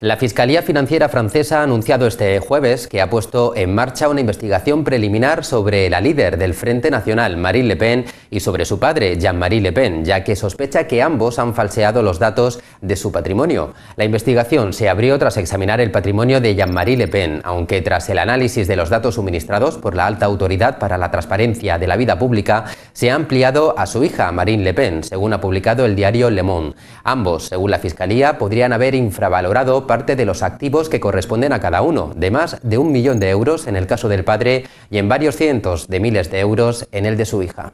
La Fiscalía Financiera Francesa ha anunciado este jueves que ha puesto en marcha una investigación preliminar sobre la líder del Frente Nacional, Marine Le Pen, y sobre su padre, Jean-Marie Le Pen, ya que sospecha que ambos han falseado los datos de su patrimonio. La investigación se abrió tras examinar el patrimonio de Jean-Marie Le Pen, aunque tras el análisis de los datos suministrados por la alta autoridad para la transparencia de la vida pública, se ha ampliado a su hija, Marine Le Pen, según ha publicado el diario Le Monde. Ambos, según la Fiscalía, podrían haber infravalorado parte de los activos que corresponden a cada uno, de más de un millón de euros en el caso del padre y en varios cientos de miles de euros en el de su hija.